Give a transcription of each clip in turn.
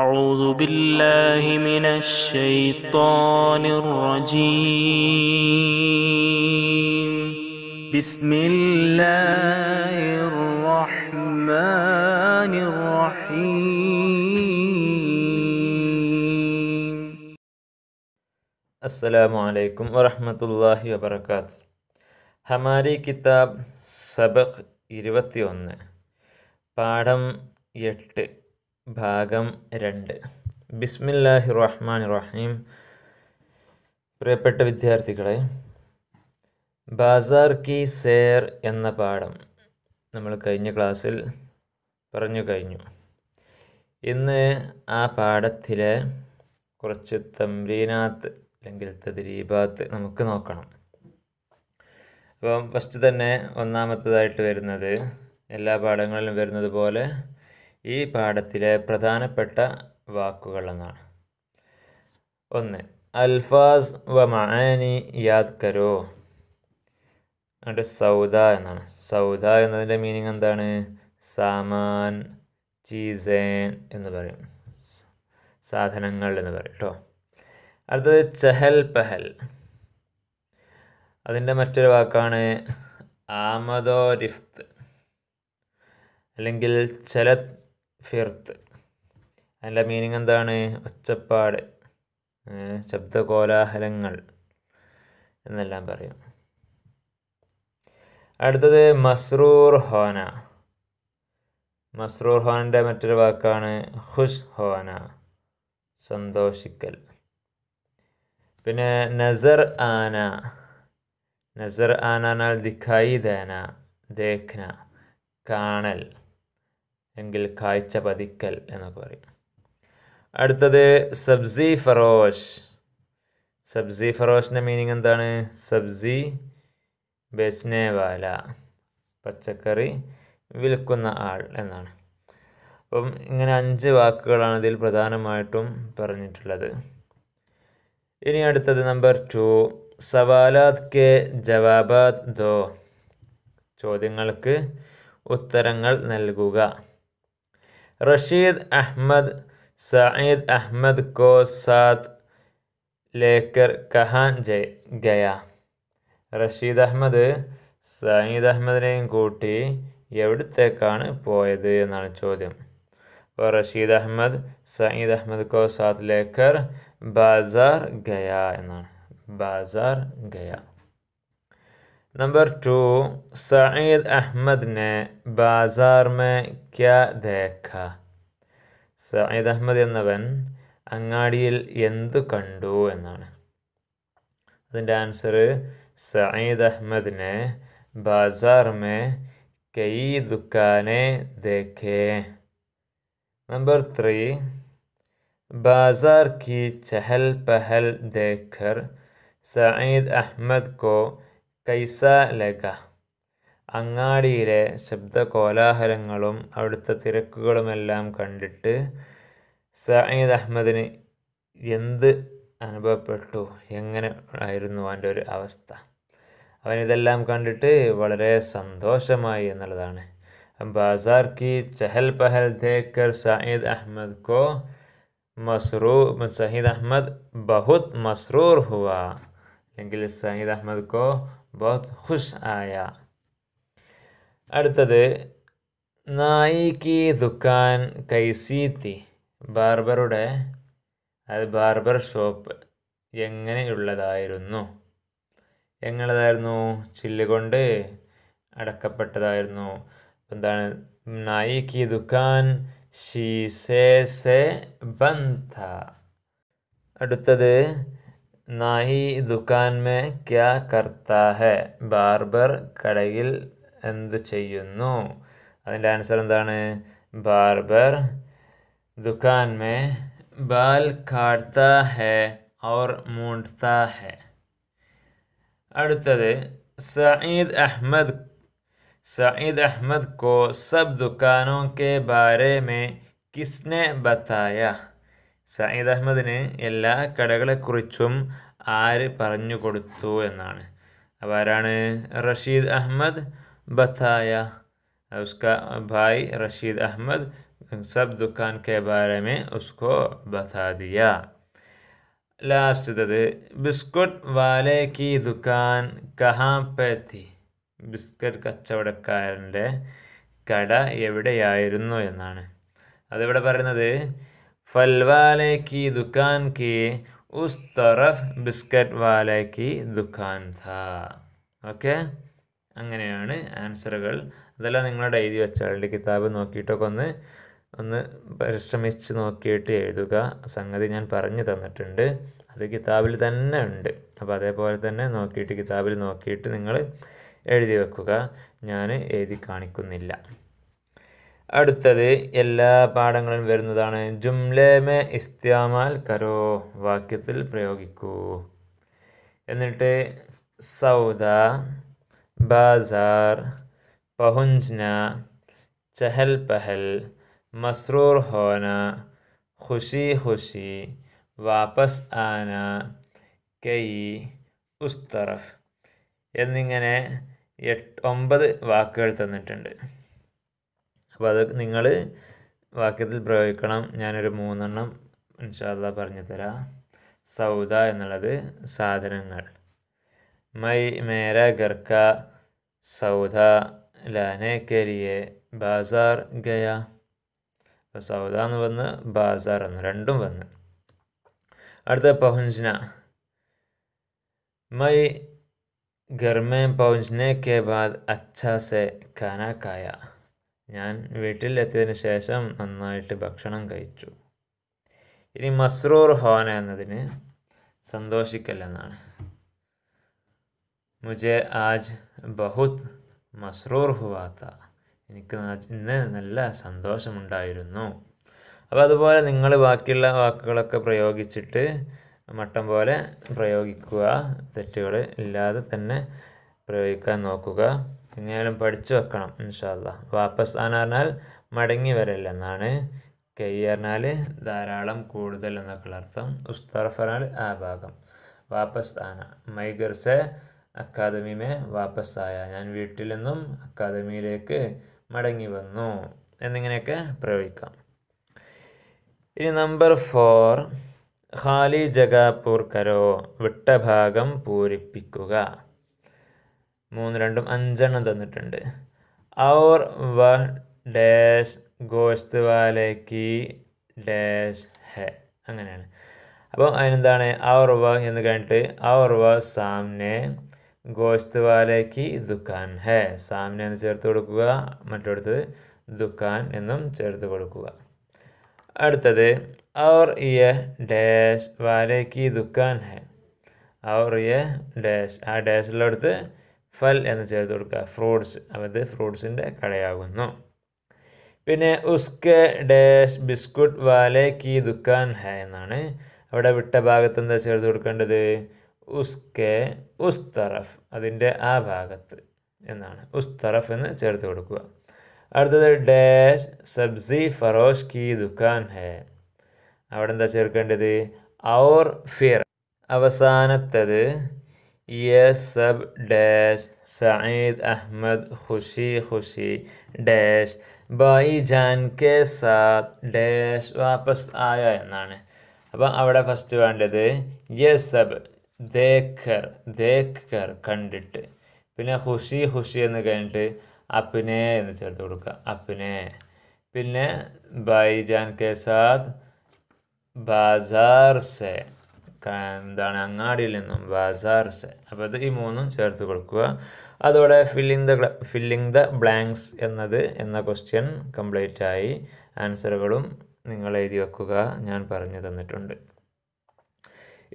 أعوذ بالله من الشيطان الرجيم بسم الله الرحمن الرحيم السلام عليكم ورحمة الله وبركاته ہماری کتاب سبق 21 പാഠം 8 ഭാഗം രണ്ട് ബിസ്മില്ലാഹി റഹ്മാൻ റഹീം പ്രിയപ്പെട്ട വിദ്യാർത്ഥികളെ ബാസാർ കി സേർ എന്ന പാഠം നമ്മൾ കഴിഞ്ഞ ക്ലാസ്സിൽ പറഞ്ഞു കഴിഞ്ഞു ഇന്ന് ആ പാഠത്തിലെ കുറച്ച് തംരീനാത്ത് അല്ലെങ്കിൽ തദ്രീബാത്ത് നമുക്ക് നോക്കണം അപ്പം ഫസ്റ്റ് തന്നെ ഒന്നാമത്തതായിട്ട് വരുന്നത് എല്ലാ പാഠങ്ങളിലും വരുന്നത് പോലെ ഈ പാഠത്തിലെ പ്രധാനപ്പെട്ട വാക്കുകൾ എന്നാണ് ഒന്ന് അൽഫാസ് വ മഅനി യാദ് കരോ എന്നിട്ട് സൗദ എന്നാണ് സൗദ എന്നതിൻ്റെ മീനിങ് എന്താണ് സാമാൻ ചീസേൻ എന്ന് പറയും സാധനങ്ങൾ എന്ന് പറയും കേട്ടോ അടുത്തത് ചഹൽ പഹൽ അതിൻ്റെ മറ്റൊരു വാക്കാണ് ആമദോ റിഫ്ത് അല്ലെങ്കിൽ ചലത് ഫിർത്ത് അതിൻ്റെ മീനിങ് എന്താണ് ഒച്ചപ്പാട് ശബ്ദകോലാഹലങ്ങൾ എന്നെല്ലാം പറയും അടുത്തത് മസ്റൂർ ഹോന മസ്റൂർ ഹോനൻ്റെ മറ്റൊരു വാക്കാണ് ഖുഷ് ഹോന സന്തോഷിക്കൽ പിന്നെ നസർ ആന നസർ ആന ദിഖായി ദേന ദേഖന കാണൽ എങ്കിൽ കാഴ്ച പതിക്കൽ എന്നൊക്കെ പറയും അടുത്തത് സബ്സി ഫറോഷ് സബ്സി ഫറോഷിൻ്റെ മീനിങ് എന്താണ് സബ്സി ബെസ്നേവാല പച്ചക്കറി വിൽക്കുന്ന ആൾ എന്നാണ് അപ്പം ഇങ്ങനെ അഞ്ച് വാക്കുകളാണ് ഇതിൽ പ്രധാനമായിട്ടും പറഞ്ഞിട്ടുള്ളത് ഇനി അടുത്തത് നമ്പർ ടു സവാലാത് കെ ജവാബാദ് ദോ ചോദ്യങ്ങൾക്ക് ഉത്തരങ്ങൾ നൽകുക റഷീദ് അഹമ്മദ് സയീദ് അഹമ്മദ് കോ സാത്ത് ലേക്കർ കഹാൻ ജയ ഗയ റഷീദ് അഹമ്മദ് സയ്യിദ് അഹമ്മദിനെയും കൂട്ടി എവിടത്തേക്കാണ് പോയത് എന്നാണ് ചോദ്യം അപ്പോൾ റഷീദ് അഹമ്മദ് സയ്യിദ് അഹമ്മദ് കോ സാത്ത് ലേക്കർ ബാസാർ ഗയ എന്നാണ് ബാസാർ ഗയ नंबर टू सईद अहमद ने ബാസാർ മേ ക്യാ ദേഖ സയ്യിദ് അഹമ്മദ് എന്നവൻ അങ്ങാടിയിൽ എന്തു കണ്ടു എന്നാണ് അതിൻ്റെ ആൻസർ സയ്യിദ് അഹമ്മദിനെ ബാസാർ മേ കൈ ദുക്കാനെ ദേഖേ നമ്പർ ത്രീ ബാസാർ കി ചഹൽ പഹൽ ദേഖർ സയ്യിദ് അഹമ്മദ് കോ കൈസ ലക അങ്ങാടിയിലെ ശബ്ദ കോലാഹലങ്ങളും അവിടുത്തെ തിരക്കുകളുമെല്ലാം കണ്ടിട്ട് സയ്യിദ് അഹമ്മദിന് എന്ത് അനുഭവപ്പെട്ടു എങ്ങനെ ആയിരുന്നു അവൻ്റെ ഒരു അവസ്ഥ അവൻ ഇതെല്ലാം കണ്ടിട്ട് വളരെ സന്തോഷമായി എന്നുള്ളതാണ് ബാസാർ കി ചഹൽ പഹൽ ദേക്കർ സയ്യിദ് അഹമ്മദ് കോ മസ്റൂ സയ്യിദ് അഹമ്മദ് ബഹുത് മസ്റൂർ ഹുവ അല്ലെങ്കിൽ സയ്യിദ് അഹമ്മദ് കോ ബഹുത് ഖുഷ് ആയ അടുത്തത് നായി കി ദുക്കാൻ കൈസീത്തി ബാർബറുടെ അത് ബാർബർ ഷോപ്പ് എങ്ങനെയുള്ളതായിരുന്നു എങ്ങനെതായിരുന്നു ചില്ല് കൊണ്ട് അടക്കപ്പെട്ടതായിരുന്നു എന്താണ് നായി കി ദുക്കാൻ ഷീസേ ബന്ധ അടുത്തത് ನಾಯಿ ದುಕಾನ್ മേ ക്യാ കർത്താ ഹെ ബാർബർ കടയിൽ എന്ത് ചെയ്യുന്നു അതിൻ്റെ ആൻസർ എന്താണ് ബാർബർ ദുക്കാൻ മേ ബാൽ കാട്ട ഹെ ഔർ മൂണ്ടത്ത ഹെ അടുത്തത് സയ്യിദ് അഹമ്മദ് सईद अहमद को सब दुकानों के बारे में किसने बताया സയ്യിദ് അഹമ്മദിന് എല്ലാ കലകളെക്കുറിച്ചും ആര് പറഞ്ഞു കൊടുത്തു എന്നാണ് അപ്പോൾ ആരാണ് റഷീദ് അഹമ്മദ് ബത്തായ ഉസ്കാ ഭായ് റഷീദ് അഹമ്മദ് സബ് ദുഖാൻ കെ ബാരമേ ഉസ്കോ ബത്താ ദിയ ലാസ്റ്റത്തത് ബിസ്കുട്ട് വാലേ കി ദുക്കാൻ കഹാ പേ ബിസ്കറ്റ് കച്ചവടക്കാരൻ്റെ കട എവിടെയായിരുന്നു എന്നാണ് അതിവിടെ പറയുന്നത് फल वाले की दुकान के उस तरफ ബിസ്ക്കറ്റ് വാലയ്ക്ക് ദുഃഖാൻ ഥ ഓക്കെ അങ്ങനെയാണ് ആൻസറുകൾ അതെല്ലാം നിങ്ങളുടെ എഴുതി വെച്ചാളുടെ കിതാബ് നോക്കിയിട്ടൊക്കെ ഒന്ന് ഒന്ന് പരിശ്രമിച്ച് നോക്കിയിട്ട് എഴുതുക സംഗതി ഞാൻ പറഞ്ഞു തന്നിട്ടുണ്ട് അത് കിതാബിൽ തന്നെ ഉണ്ട് അപ്പോൾ അതേപോലെ തന്നെ നോക്കിയിട്ട് കിതാബിൽ നോക്കിയിട്ട് നിങ്ങൾ എഴുതി വെക്കുക ഞാൻ എഴുതി കാണിക്കുന്നില്ല അടുത്തത് എല്ലാ പാഠങ്ങളും വരുന്നതാണ് ജുംലേമെ ഇസ്തിയാമാൽ കരോ വാക്യത്തിൽ പ്രയോഗിക്കൂ എന്നിട്ട് സൗദ ബാസാർ പഹുഞ്ജ്ന ചഹൽ പഹൽ മസ്രൂർ ഹോന ഖുഷി ഖുഷി വാപ്പസ് ആന കൈ ഉസ്തറഫ് എന്നിങ്ങനെ എട്ട് ഒമ്പത് വാക്കുകൾ തന്നിട്ടുണ്ട് അപ്പോൾ അത് നിങ്ങൾ വാക്യത്തിൽ പ്രയോഗിക്കണം ഞാനൊരു മൂന്നെണ്ണം മനുഷ്യ പറഞ്ഞു തരാം സൗദ എന്നുള്ളത് സാധനങ്ങൾ മൈ മേര ഗർക്ക സൗദ ലാനെ കെലിയെ ബാസാർ ഗയ അപ്പോൾ സൗദ എന്ന് വന്ന് ബാസാർ എന്ന് രണ്ടും വന്ന് അടുത്ത പഹുഞ്ചന മൈ ഗർമേ में കെ ബാദ് അച്ഛാ अच्छा से खाना ഞാൻ വീട്ടിലെത്തിയതിന് ശേഷം നന്നായിട്ട് ഭക്ഷണം കഴിച്ചു ഇനി മസ്രൂർ ഹോന എന്നതിന് എന്നാണ് മുജെ ആജ് ബഹുത് മസ്രൂർ ഹുവാത്ത എനിക്ക് ഇന്ന് നല്ല സന്തോഷമുണ്ടായിരുന്നു അപ്പോൾ അതുപോലെ നിങ്ങൾ ബാക്കിയുള്ള വാക്കുകളൊക്കെ പ്രയോഗിച്ചിട്ട് മട്ടം പോലെ പ്രയോഗിക്കുക തെറ്റുകൾ ഇല്ലാതെ തന്നെ പ്രയോഗിക്കാൻ നോക്കുക എങ്ങനെയാലും പഠിച്ചു വെക്കണം ഇൻഷാല്ല വാപ്പസ് ആന്ന് പറഞ്ഞാൽ മടങ്ങി വരല്ല എന്നാണ് കൈ പറഞ്ഞാൽ ധാരാളം കൂടുതൽ എന്നൊക്കെയുള്ള അർത്ഥം ഉസ്താർഫ് പറഞ്ഞാൽ ആ ഭാഗം വാപ്പസ് ആന മൈഗർസെ അക്കാദമിമേ വാപ്പസ് ആയ ഞാൻ വീട്ടിൽ നിന്നും അക്കാദമിയിലേക്ക് മടങ്ങി വന്നു എന്നിങ്ങനെയൊക്കെ പ്രയോഗിക്കാം ഇനി നമ്പർ ഫോർ ഖാലി ജഗാപൂർ കരോ വിട്ട ഭാഗം പൂരിപ്പിക്കുക മൂന്ന് രണ്ടും അഞ്ചെണ്ണം തന്നിട്ടുണ്ട് ഔർ വ ഡാഷ് ഗോസ്ത് വാലേക്ക് ഡാഷ് ഹെ അങ്ങനെയാണ് അപ്പോൾ അതിനെന്താണ് വ എന്ന് കഴിഞ്ഞിട്ട് വ സാംനെ ഗോസ്ത് വാലേക്ക് ദുഖാൻ ഹെ സാംനെ എന്ന് ചേർത്ത് കൊടുക്കുക മറ്റടുത്ത് ദുഖാൻ എന്നും ചേർത്ത് കൊടുക്കുക അടുത്തത് ഔർ ഇയ ഡാഷ് വാലേക്ക് ദുഖാൻ ഹെ ഔർ ഇയ ഡാഷ് ആ ഡാഷിലടുത്ത് ഫൽ എന്ന് ചേർത്ത് കൊടുക്കുക ഫ്രൂട്ട്സ് അതായത് ഫ്രൂട്ട്സിൻ്റെ കടയാകുന്നു പിന്നെ ഉസ്കെ ഡാഷ് ബിസ്കുട്ട് വാലെ കി ദുക്കാൻ ഹേ എന്നാണ് അവിടെ വിട്ട ഭാഗത്ത് എന്താ ചേർത്ത് കൊടുക്കേണ്ടത് ഉസ്കെ ഉസ് തറഫ് അതിൻ്റെ ആ ഭാഗത്ത് എന്നാണ് ഉസ് തറഫ് എന്ന് ചേർത്ത് കൊടുക്കുക അടുത്തത് ഡാഷ് സബ്സി ഫറോഷ് കി ദുക്കാൻ ഹേ അവിടെ എന്താ ചേർക്കേണ്ടത് ഔർ ഫിർ അവസാനത്തത് यस सब डैश सईद अहमद खुशी खुशी डैश भाई जान के साथ डैश वापस आया है अब अवड़े फस्ट वे ये सब देख कर देख कर कटिटे खुशी खुशी कपने चेत अपने भाई जान के साथ बाजार से എന്താണ് അങ്ങാടിയിൽ നിന്നും ബാസാർസ് അപ്പോൾ ഇത് ഈ മൂന്നും ചേർത്ത് കൊടുക്കുക അതോടെ filling the filling the blanks എന്നത് എന്ന ക്വസ്റ്റ്യൻ കംപ്ലീറ്റ് ആയി ആൻസറുകളും നിങ്ങൾ എഴുതി വെക്കുക ഞാൻ പറഞ്ഞു തന്നിട്ടുണ്ട്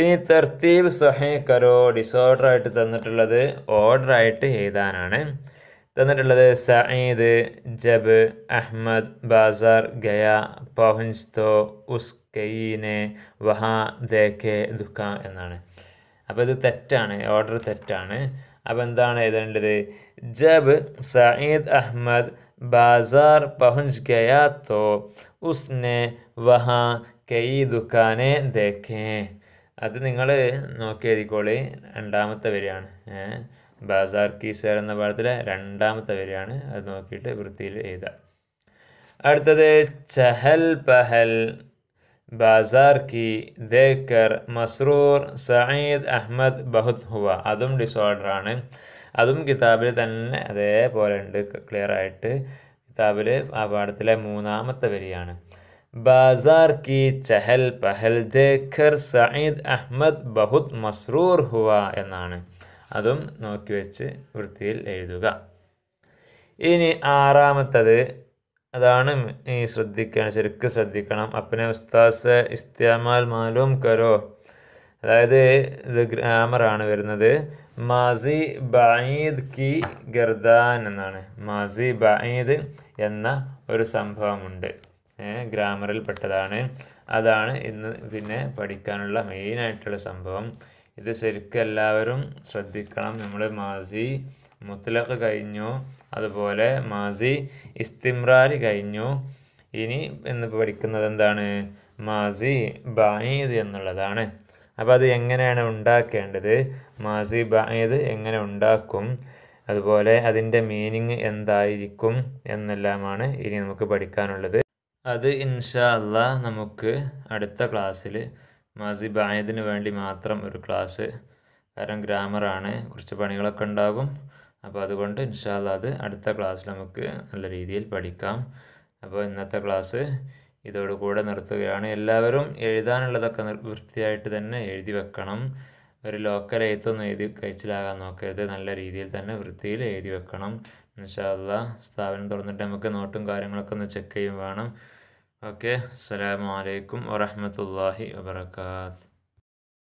ഇനി തർത്തീബ് സഹേ കരോ ഡിസോർഡർ ആയിട്ട് തന്നിട്ടുള്ളത് ഓർഡർ ആയിട്ട് എഴുതാനാണ് തന്നിട്ടുള്ളത് സഈദ് ജബ് അഹ്മദ് ബാസർ ഗയ പഹുഞ്ച് തോ ഉസ് കെയ്നെ വഹാ ദേഖെ ദുഃഖ എന്നാണ് അപ്പോൾ ഇത് തെറ്റാണ് ഓർഡർ തെറ്റാണ് അപ്പോൾ എന്താണ് എഴുതേണ്ടത് ജബ് സഈദ് അഹ്മദ് ബാസാർ പഹുഞ്ച് ഗയ തോ ഉസ്നെ വഹാ കെയ് ദുഃഖാനെ ദേഖേ അത് നിങ്ങൾ നോക്കി രണ്ടാമത്തെ വരികയാണ് ഏഹ് ബാസാർ കി എന്ന പാഠത്തിലെ രണ്ടാമത്തെ വരിയാണ് അത് നോക്കിയിട്ട് വൃത്തിയിൽ എഴുതാം അടുത്തത് ചഹൽ പഹൽ ബാസാർ കി ദേക്കർ മസ്രൂർ സയ്യിദ് അഹമ്മദ് ബഹുദ് ഹുവ അതും ഡിസോർഡറാണ് അതും കിതാബിൽ തന്നെ അതേപോലെ ഉണ്ട് ക്ലിയർ ആയിട്ട് കിതാബിൽ ആ പാഠത്തിലെ മൂന്നാമത്തെ വരിയാണ് बाजार की चहल पहल देखकर सईद अहमद बहुत मसरूर हुआ എന്നാണ് അതും നോക്കി വെച്ച് വൃത്തിയിൽ എഴുതുക ഇനി ആറാമത്തത് അതാണ് ഈ ശ്രദ്ധിക്കണം ശരിക്കും ശ്രദ്ധിക്കണം അപ്പനെ ഉസ്താസ് ഇസ്തിയാമാൽ മാലൂം കരോ അതായത് ഇത് ഗ്രാമറാണ് വരുന്നത് മാസി ബയീദ് കി ഗർദാൻ എന്നാണ് മാസി ബയീദ് എന്ന ഒരു സംഭവമുണ്ട് ഗ്രാമറിൽ പെട്ടതാണ് അതാണ് ഇന്ന് പിന്നെ പഠിക്കാനുള്ള മെയിനായിട്ടുള്ള സംഭവം ഇത് ശരിക്കും എല്ലാവരും ശ്രദ്ധിക്കണം നമ്മൾ മാസി മുത്തലക്ക് കഴിഞ്ഞു അതുപോലെ മാസി ഇസ്തിമ്രാരി കഴിഞ്ഞു ഇനി എന്ന് പഠിക്കുന്നത് എന്താണ് മാസി ബായത് എന്നുള്ളതാണ് അപ്പോൾ അത് എങ്ങനെയാണ് ഉണ്ടാക്കേണ്ടത് മാസി ബായത് എങ്ങനെ ഉണ്ടാക്കും അതുപോലെ അതിൻ്റെ മീനിങ് എന്തായിരിക്കും എന്നെല്ലാമാണ് ഇനി നമുക്ക് പഠിക്കാനുള്ളത് അത് ഇൻഷാ അല്ല നമുക്ക് അടുത്ത ക്ലാസ്സിൽ മാസിബ് ബായതിന് വേണ്ടി മാത്രം ഒരു ക്ലാസ് കാരണം ഗ്രാമറാണ് കുറച്ച് പണികളൊക്കെ ഉണ്ടാകും അപ്പോൾ അതുകൊണ്ട് ഇൻഷാല്ല അത് അടുത്ത ക്ലാസ്സിൽ നമുക്ക് നല്ല രീതിയിൽ പഠിക്കാം അപ്പോൾ ഇന്നത്തെ ക്ലാസ് ഇതോടുകൂടെ നിർത്തുകയാണ് എല്ലാവരും എഴുതാനുള്ളതൊക്കെ വൃത്തിയായിട്ട് തന്നെ എഴുതി വെക്കണം ഒരു ലോക്കൽ എഴുത്തൊന്നും എഴുതി കഴിച്ചിലാകാൻ നോക്കരുത് നല്ല രീതിയിൽ തന്നെ വൃത്തിയിൽ എഴുതി വെക്കണം ഇൻഷാല്ല സ്ഥാപനം തുറന്നിട്ട് നമുക്ക് നോട്ടും കാര്യങ്ങളൊക്കെ ഒന്ന് ചെക്ക് ചെയ്യും വേണം اوكي السلام عليكم ورحمه الله وبركاته